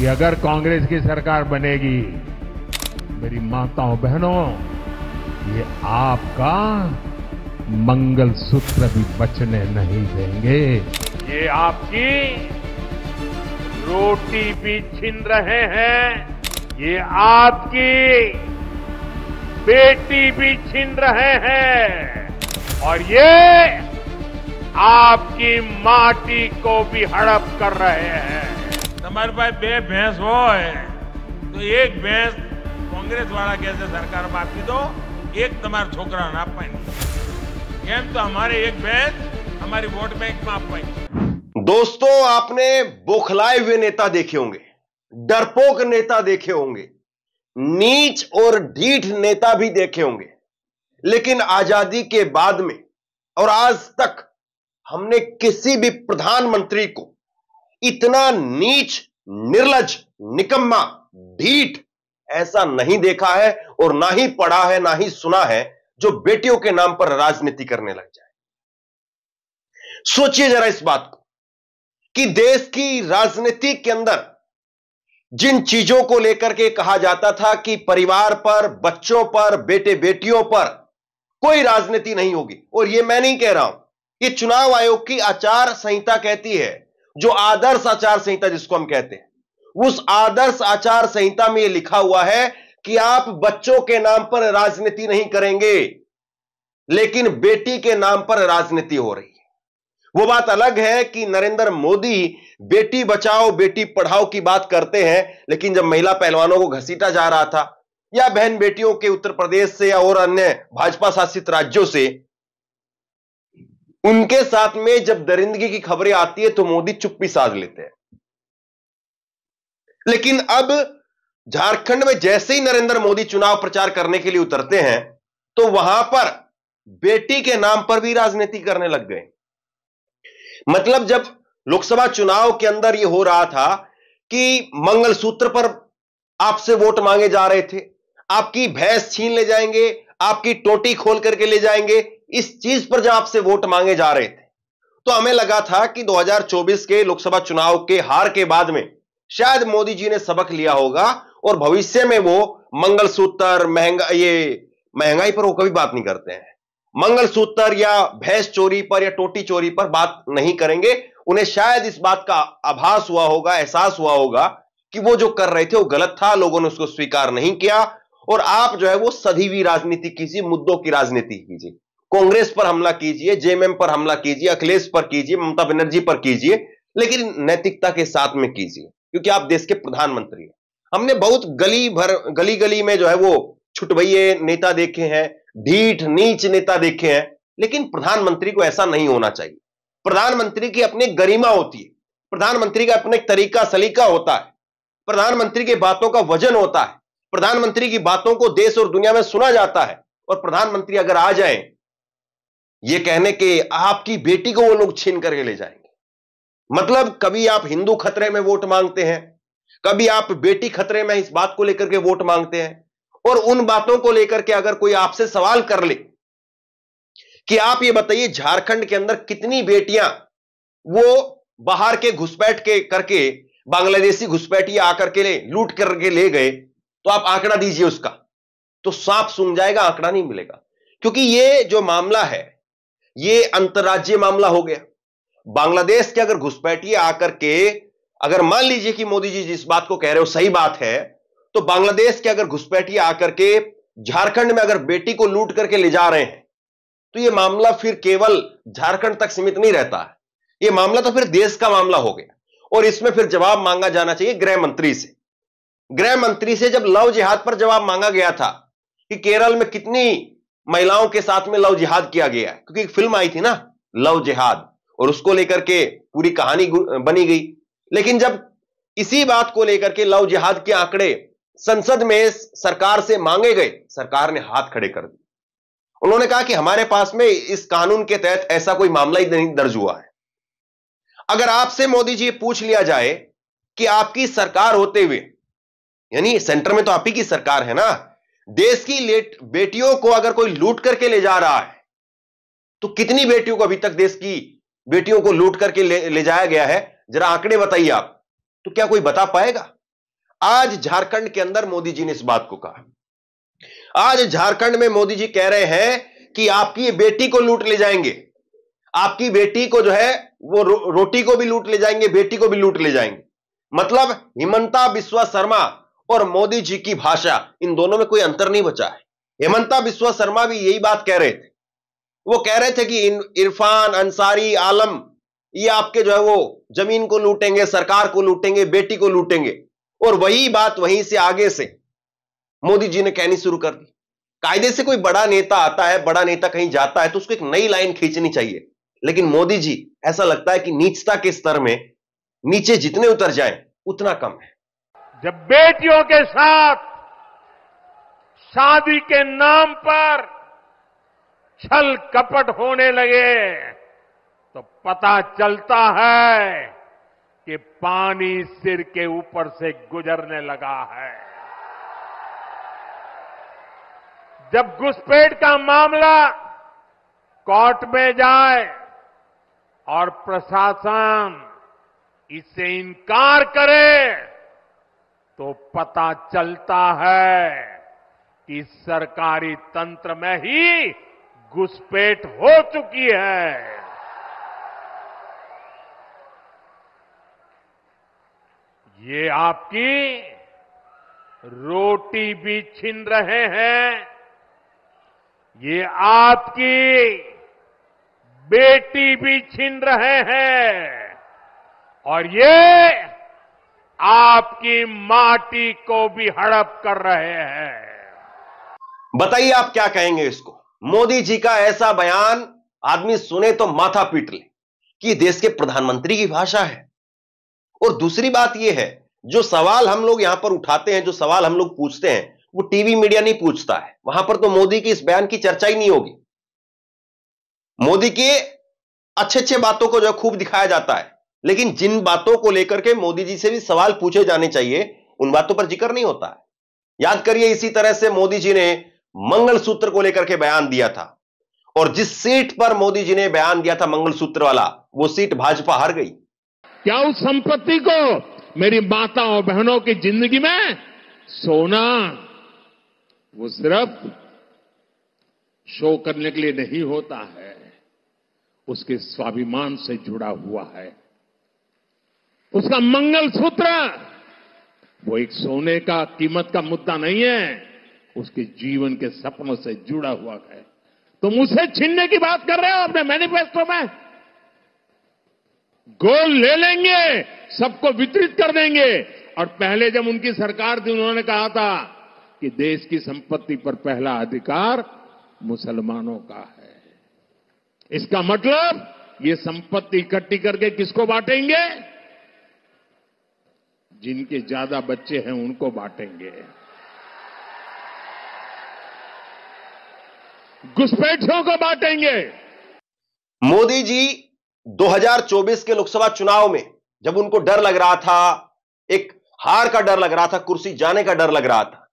कि अगर कांग्रेस की सरकार बनेगी मेरी माताओं बहनों ये आपका मंगल सूत्र भी बचने नहीं देंगे ये आपकी रोटी भी छीन रहे हैं ये आपकी बेटी भी छीन रहे हैं और ये आपकी माटी को भी हड़प कर रहे हैं तुम्हारे તમારી પાસે બે ભેંસ હોય તો એક ભેંસ કોંગ્રેસવાળા કહે છે સરકારમાં दो एक तुम्हारे छोकरा ना આપવાની गेम तो हमारे एक भैंस हमारी वोट बैंक में आपवाई दोस्तों आपने बुखलाए हुए नेता देखे होंगे डरपोक नेता देखे होंगे नीच और ढीठ नेता भी देखे होंगे लेकिन आजादी के बाद में और आज तक हमने किसी भी प्रधानमंत्री को इतना नीच निर्लज निकम्मा ढीठ ऐसा नहीं देखा है और ना ही पढ़ा है ना ही सुना है जो बेटियों के नाम पर राजनीति करने लग जाए सोचिए जरा इस बात को कि देश की राजनीति के अंदर जिन चीजों को लेकर के कहा जाता था कि परिवार पर बच्चों पर बेटे बेटियों पर कोई राजनीति नहीं होगी और यह मैं नहीं कह रहा हूं ये चुनाव आयोग की आचार संहिता कहती है जो आदर्श आचार संहिता जिसको हम कहते हैं उस आदर्श आचार संहिता में यह लिखा हुआ है कि आप बच्चों के नाम पर राजनीति नहीं करेंगे लेकिन बेटी के नाम पर राजनीति हो रही है वो बात अलग है कि नरेंद्र मोदी बेटी बचाओ बेटी पढ़ाओ की बात करते हैं लेकिन जब महिला पहलवानों को घसीटा जा रहा था या बहन बेटियों के उत्तर प्रदेश से या और अन्य भाजपा शासित राज्यों से उनके साथ में जब दरिंदगी की खबरें आती है तो मोदी चुप्पी साध लेते हैं लेकिन अब झारखंड में जैसे ही नरेंद्र मोदी चुनाव प्रचार करने के लिए उतरते हैं तो वहां पर बेटी के नाम पर भी राजनीति करने लग गए मतलब जब लोकसभा चुनाव के अंदर यह हो रहा था कि मंगलसूत्र पर आपसे वोट मांगे जा रहे थे आपकी भैंस छीन ले जाएंगे आपकी टोटी खोल करके ले जाएंगे इस चीज पर जब आपसे वोट मांगे जा रहे थे तो हमें लगा था कि 2024 के लोकसभा चुनाव के हार के बाद में शायद मोदी जी ने सबक लिया होगा और भविष्य में वो मंगलसूत्र महंगा ये महंगाई पर वो कभी बात नहीं करते हैं मंगलसूत्र या भैंस चोरी पर या टोटी चोरी पर बात नहीं करेंगे उन्हें शायद इस बात का आभास हुआ होगा एहसास हुआ होगा कि वो जो कर रहे थे वो गलत था लोगों ने उसको स्वीकार नहीं किया और आप जो है वो सदी राजनीति कीजिए मुद्दों की राजनीति कीजिए कांग्रेस पर हमला कीजिए जेएमएम पर हमला कीजिए अखिलेश पर कीजिए ममता बनर्जी पर कीजिए लेकिन नैतिकता के साथ में कीजिए क्योंकि आप देश के प्रधानमंत्री हैं हमने बहुत गली भर गली गली में जो है वो छुटबैये नेता देखे हैं ढीठ नीच नेता देखे हैं लेकिन प्रधानमंत्री को ऐसा नहीं होना चाहिए प्रधानमंत्री की अपनी गरिमा होती है प्रधानमंत्री का अपने तरीका सलीका होता है प्रधानमंत्री की बातों का वजन होता है प्रधानमंत्री की बातों को देश और दुनिया में सुना जाता है और प्रधानमंत्री अगर आ जाए ये कहने के आपकी बेटी को वो लोग छीन करके ले जाएंगे मतलब कभी आप हिंदू खतरे में वोट मांगते हैं कभी आप बेटी खतरे में इस बात को लेकर के वोट मांगते हैं और उन बातों को लेकर के अगर कोई आपसे सवाल कर ले कि आप ये बताइए झारखंड के अंदर कितनी बेटियां वो बाहर के घुसपैठ के करके बांग्लादेशी घुसपैठिया आकर के ले लूट करके ले गए तो आप आंकड़ा दीजिए उसका तो सांप सुन जाएगा आंकड़ा नहीं मिलेगा क्योंकि ये जो मामला है ये अंतर्राज्यीय मामला हो गया बांग्लादेश के अगर घुसपैठिए आकर के अगर मान लीजिए कि मोदी जी जिस बात को कह रहे हो सही बात है तो बांग्लादेश के अगर घुसपैठिए आकर के झारखंड में अगर बेटी को लूट करके ले जा रहे हैं तो यह मामला फिर केवल झारखंड तक सीमित नहीं रहता है यह मामला तो फिर देश का मामला हो गया और इसमें फिर जवाब मांगा जाना चाहिए गृह मंत्री से गृह मंत्री से जब लव जिहाद पर जवाब मांगा गया था कि केरल में कितनी महिलाओं के साथ में लव जिहाद किया गया क्योंकि एक फिल्म आई थी ना लव जिहाद और उसको लेकर के पूरी कहानी बनी गई लेकिन जब इसी बात को लेकर के लव जिहाद के आंकड़े संसद में सरकार से मांगे गए सरकार ने हाथ खड़े कर दिए उन्होंने कहा कि हमारे पास में इस कानून के तहत ऐसा कोई मामला ही नहीं दर्ज हुआ है अगर आपसे मोदी जी पूछ लिया जाए कि आपकी सरकार होते हुए यानी सेंटर में तो आप ही की सरकार है ना देश की लेट बेटियों को अगर कोई लूट करके ले जा रहा है तो कितनी बेटियों को अभी तक देश की बेटियों को लूट करके ले, ले जाया गया है जरा आंकड़े बताइए आप तो क्या कोई बता पाएगा आज झारखंड के अंदर मोदी जी ने इस बात को कहा आज झारखंड में मोदी जी कह रहे हैं कि आपकी बेटी को लूट ले जाएंगे आपकी बेटी को जो है वो रो, रोटी को भी लूट ले जाएंगे बेटी को भी लूट ले जाएंगे मतलब हिमंता बिस्वा शर्मा और मोदी जी की भाषा इन दोनों में कोई अंतर नहीं बचा है हेमंता बिस्वा शर्मा भी यही बात कह रहे थे वो कह रहे थे कि इरफान अंसारी आलम ये आपके जो है वो जमीन को लूटेंगे सरकार को लूटेंगे बेटी को लूटेंगे और वही बात वहीं से आगे से मोदी जी ने कहनी शुरू कर दी कायदे से कोई बड़ा नेता आता है बड़ा नेता कहीं जाता है तो उसको एक नई लाइन खींचनी चाहिए लेकिन मोदी जी ऐसा लगता है कि नीचता के स्तर में नीचे जितने उतर जाए उतना कम है जब बेटियों के साथ शादी के नाम पर छल कपट होने लगे तो पता चलता है कि पानी सिर के ऊपर से गुजरने लगा है जब घुसपैठ का मामला कोर्ट में जाए और प्रशासन इससे इनकार करे तो पता चलता है कि सरकारी तंत्र में ही घुसपैठ हो चुकी है ये आपकी रोटी भी छीन रहे हैं ये आपकी बेटी भी छीन रहे हैं और ये आपकी माटी को भी हड़प कर रहे हैं बताइए आप क्या कहेंगे इसको मोदी जी का ऐसा बयान आदमी सुने तो माथा पीट ले कि देश के प्रधानमंत्री की भाषा है और दूसरी बात यह है जो सवाल हम लोग यहां पर उठाते हैं जो सवाल हम लोग पूछते हैं वो टीवी मीडिया नहीं पूछता है वहां पर तो मोदी की इस बयान की चर्चा ही नहीं होगी मोदी के अच्छे अच्छे बातों को जो खूब दिखाया जाता है लेकिन जिन बातों को लेकर के मोदी जी से भी सवाल पूछे जाने चाहिए उन बातों पर जिक्र नहीं होता है याद करिए इसी तरह से मोदी जी ने मंगलसूत्र को लेकर के बयान दिया था और जिस सीट पर मोदी जी ने बयान दिया था मंगलसूत्र वाला वो सीट भाजपा हार गई क्या उस संपत्ति को मेरी माता और बहनों की जिंदगी में सोना वो सिर्फ शो करने के लिए नहीं होता है उसके स्वाभिमान से जुड़ा हुआ है उसका मंगल सूत्र वो एक सोने का कीमत का मुद्दा नहीं है उसके जीवन के सपनों से जुड़ा हुआ है तो मुझसे छीनने की बात कर रहे हो अपने मैनिफेस्टो में गोल ले लेंगे सबको वितरित कर देंगे और पहले जब उनकी सरकार थी उन्होंने कहा था कि देश की संपत्ति पर पहला अधिकार मुसलमानों का है इसका मतलब ये संपत्ति इकट्ठी करके किसको बांटेंगे जिनके ज्यादा बच्चे हैं उनको बांटेंगे घुसपैठियों को बांटेंगे मोदी जी 2024 के लोकसभा चुनाव में जब उनको डर लग रहा था एक हार का डर लग रहा था कुर्सी जाने का डर लग रहा था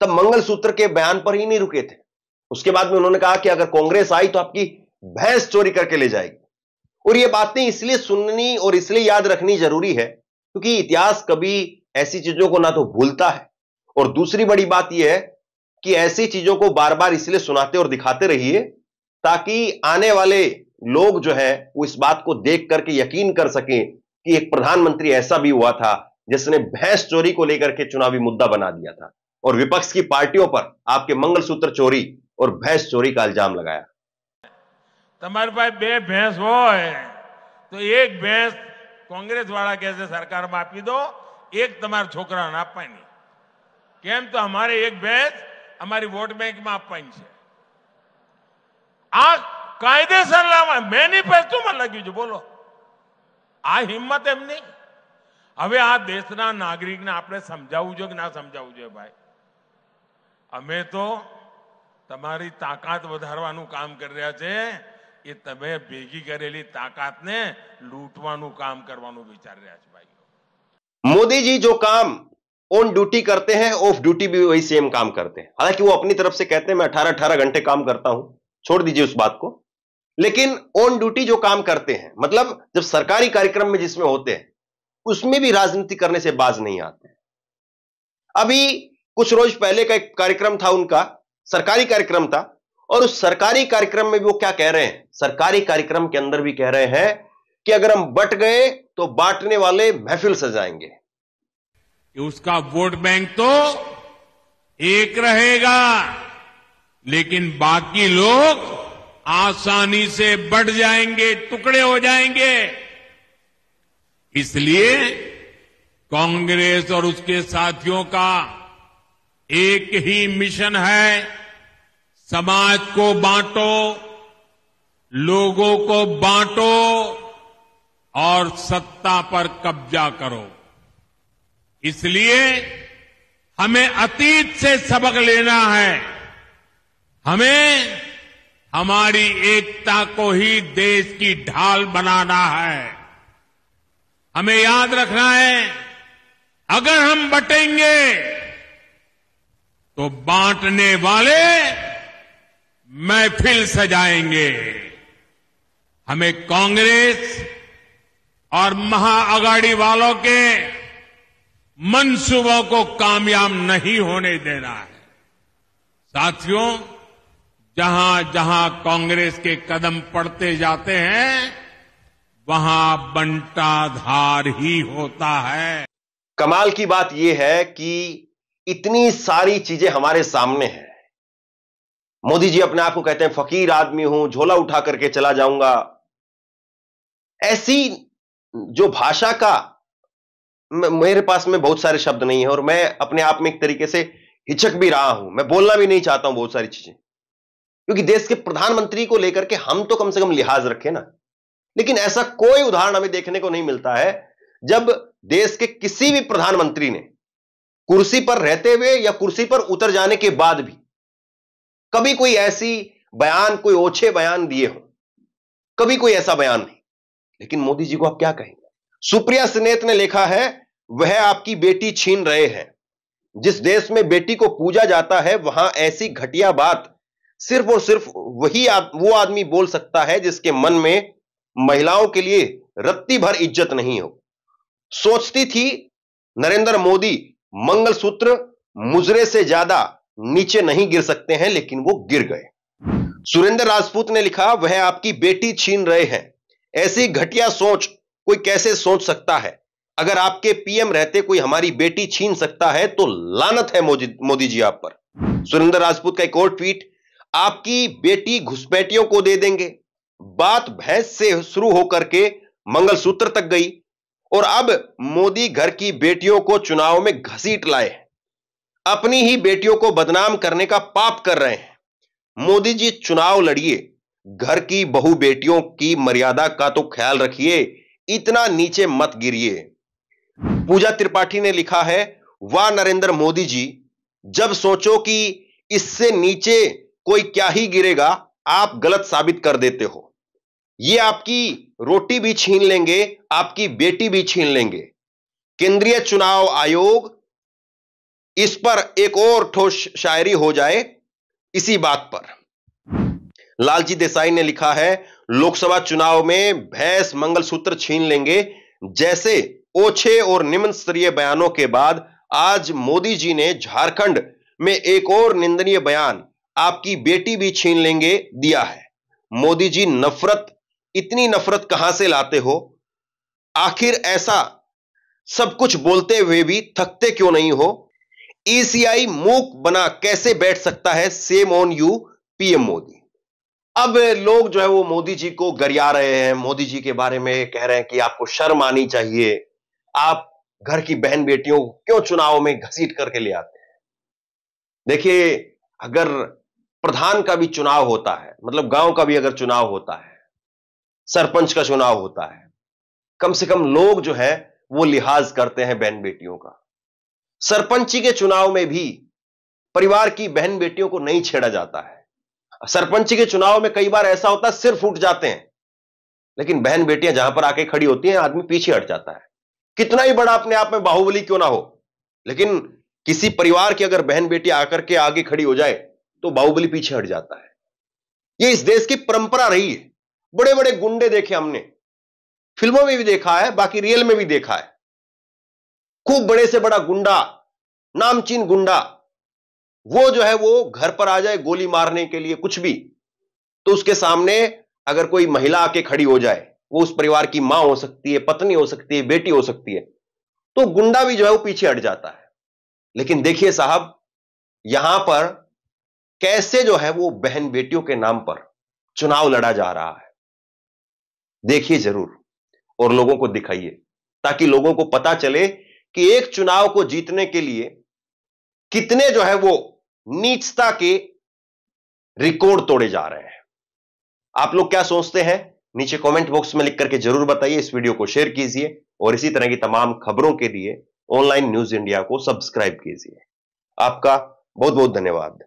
तब मंगलसूत्र के बयान पर ही नहीं रुके थे उसके बाद में उन्होंने कहा कि अगर कांग्रेस आई तो आपकी भैंस चोरी करके ले जाएगी और यह बातें इसलिए सुननी और इसलिए याद रखनी जरूरी है क्योंकि इतिहास कभी ऐसी चीजों को ना तो भूलता है और दूसरी बड़ी बात यह है कि ऐसी चीजों को बार बार इसलिए सुनाते और दिखाते रहिए ताकि आने वाले लोग जो है वो इस बात को देख करके यकीन कर सकें कि एक प्रधानमंत्री ऐसा भी हुआ था जिसने भैंस चोरी को लेकर के चुनावी मुद्दा बना दिया था और विपक्ष की पार्टियों पर आपके मंगलसूत्र चोरी और भैंस चोरी का इल्जाम लगाया तुम्हारे पास बे भैंस वो है तो एक भैंस કોંગ્રેસ વાળા કે છે સરકારમાં આપી દો એક તમારા છોકરાઓને આપવાની કેમ તો અમારે એક ભેંસ અમારી વોટ બેંકમાં આપવાની છે આ કાયદેસર લાવવા મેનિફેસ્ટોમાં લખ્યું છે બોલો આ હિંમત એમની હવે આ દેશના નાગરિકને આપણે સમજાવવું જોઈએ કે ના સમજાવવું જોઈએ ભાઈ અમે તો તમારી તાકાત વધારવાનું કામ કરી રહ્યા છે એ તમે ભેગી કરેલી તાકાતને લૂંટવાનું કામ કરવાનું વિચારી રહ્યા भाई मोदी जी जो काम ऑन ड्यूटी करते हैं ऑफ ड्यूटी भी वही सेम काम करते हैं हालांकि वो अपनी तरफ से कहते हैं मैं अठारह अठारह घंटे काम करता हूं छोड़ दीजिए उस बात को लेकिन ऑन ड्यूटी जो काम करते हैं मतलब जब सरकारी कार्यक्रम में जिसमें होते हैं उसमें भी राजनीति करने से बाज नहीं आते अभी कुछ रोज पहले का एक कार्यक्रम था उनका सरकारी कार्यक्रम था और उस सरकारी कार्यक्रम में भी वो क्या कह रहे हैं सरकारी कार्यक्रम के अंदर भी कह रहे हैं कि अगर हम बट गए तो बांटने वाले महफिल सजाएंगे उसका वोट बैंक तो एक रहेगा लेकिन बाकी लोग आसानी से बट जाएंगे टुकड़े हो जाएंगे इसलिए कांग्रेस और उसके साथियों का एक ही मिशन है समाज को बांटो लोगों को बांटो और सत्ता पर कब्जा करो इसलिए हमें अतीत से सबक लेना है हमें हमारी एकता को ही देश की ढाल बनाना है हमें याद रखना है अगर हम बटेंगे तो बांटने वाले महफिल सजाएंगे हमें कांग्रेस और महाअगाड़ी वालों के मनसूबों को कामयाब नहीं होने देना है साथियों जहां जहां कांग्रेस के कदम पड़ते जाते हैं वहां बंटाधार ही होता है कमाल की बात यह है कि इतनी सारी चीजें हमारे सामने हैं मोदी जी अपने आप को कहते हैं फकीर आदमी हूं झोला उठा करके चला जाऊंगा ऐसी जो भाषा का मेरे पास में बहुत सारे शब्द नहीं है और मैं अपने आप में एक तरीके से हिचक भी रहा हूं मैं बोलना भी नहीं चाहता हूं बहुत सारी चीजें क्योंकि देश के प्रधानमंत्री को लेकर के हम तो कम से कम लिहाज रखें ना लेकिन ऐसा कोई उदाहरण हमें देखने को नहीं मिलता है जब देश के किसी भी प्रधानमंत्री ने कुर्सी पर रहते हुए या कुर्सी पर उतर जाने के बाद भी कभी कोई ऐसी बयान कोई ओछे बयान दिए हो कभी कोई ऐसा बयान नहीं लेकिन मोदी जी को आप क्या कहेंगे सुप्रिया सिनेत ने लिखा है वह आपकी बेटी छीन रहे हैं जिस देश में बेटी को पूजा जाता है वहां ऐसी घटिया बात सिर्फ और सिर्फ वही आद, वो आदमी बोल सकता है जिसके मन में महिलाओं के लिए रत्ती भर इज्जत नहीं हो सोचती थी नरेंद्र मोदी मंगलसूत्र मुजरे से ज्यादा नीचे नहीं गिर सकते हैं लेकिन वो गिर गए सुरेंद्र राजपूत ने लिखा वह आपकी बेटी छीन रहे हैं ऐसी घटिया सोच कोई कैसे सोच सकता है अगर आपके पीएम रहते कोई हमारी बेटी छीन सकता है तो लानत है मोदी जी आप पर सुरेंद्र राजपूत का एक और ट्वीट आपकी बेटी घुसपैठियों को दे देंगे बात भैंस से शुरू होकर के मंगलसूत्र तक गई और अब मोदी घर की बेटियों को चुनाव में घसीट लाए अपनी ही बेटियों को बदनाम करने का पाप कर रहे हैं मोदी जी चुनाव लड़िए घर की बहु बेटियों की मर्यादा का तो ख्याल रखिए इतना नीचे मत गिरिए पूजा त्रिपाठी ने लिखा है वाह नरेंद्र मोदी जी जब सोचो कि इससे नीचे कोई क्या ही गिरेगा आप गलत साबित कर देते हो ये आपकी रोटी भी छीन लेंगे आपकी बेटी भी छीन लेंगे केंद्रीय चुनाव आयोग इस पर एक और ठोस शायरी हो जाए इसी बात पर लालजी देसाई ने लिखा है लोकसभा चुनाव में भैंस मंगलसूत्र छीन लेंगे जैसे ओछे और निम्न स्तरीय बयानों के बाद आज मोदी जी ने झारखंड में एक और निंदनीय बयान आपकी बेटी भी छीन लेंगे दिया है मोदी जी नफरत इतनी नफरत कहां से लाते हो आखिर ऐसा सब कुछ बोलते हुए भी थकते क्यों नहीं हो एसीआई मूक बना कैसे बैठ सकता है shame on you PM Modi अब लोग जो है वो मोदी जी को गरिया रहे हैं मोदी जी के बारे में कह रहे हैं कि आपको शर्म आनी चाहिए आप घर की बहन बेटियों को क्यों चुनाव में घसीट करके ले आते हैं देखिए अगर प्रधान का भी चुनाव होता है मतलब गांव का भी अगर चुनाव होता है सरपंच का चुनाव होता है कम से कम लोग जो है वो लिहाज करते हैं बहन बेटियों का सरपंची के चुनाव में भी परिवार की बहन बेटियों को नहीं छेड़ा जाता है सरपंची के चुनाव में कई बार ऐसा होता है सिर फूट जाते हैं लेकिन बहन बेटियां जहां पर आके खड़ी होती हैं आदमी पीछे हट जाता है कितना ही बड़ा अपने आप में बाहुबली क्यों ना हो लेकिन किसी परिवार की अगर बहन बेटी आकर के आगे खड़ी हो जाए तो बाहुबली पीछे हट जाता है ये इस देश की परंपरा रही है बड़े बड़े गुंडे देखे हमने फिल्मों में भी देखा है बाकी रियल में भी देखा है खूब बड़े से बड़ा गुंडा नामचीन गुंडा वो जो है वो घर पर आ जाए गोली मारने के लिए कुछ भी तो उसके सामने अगर कोई महिला आके खड़ी हो जाए वो उस परिवार की मां हो सकती है पत्नी हो सकती है बेटी हो सकती है तो गुंडा भी जो है वो पीछे हट जाता है लेकिन देखिए साहब यहां पर कैसे जो है वो बहन बेटियों के नाम पर चुनाव लड़ा जा रहा है देखिए जरूर और लोगों को दिखाइए ताकि लोगों को पता चले कि एक चुनाव को जीतने के लिए कितने जो है वो नीचता के रिकॉर्ड तोड़े जा रहे हैं आप लोग क्या सोचते हैं नीचे कमेंट बॉक्स में लिख करके जरूर बताइए इस वीडियो को शेयर कीजिए और इसी तरह की तमाम खबरों के लिए ऑनलाइन न्यूज इंडिया को सब्सक्राइब कीजिए आपका बहुत बहुत धन्यवाद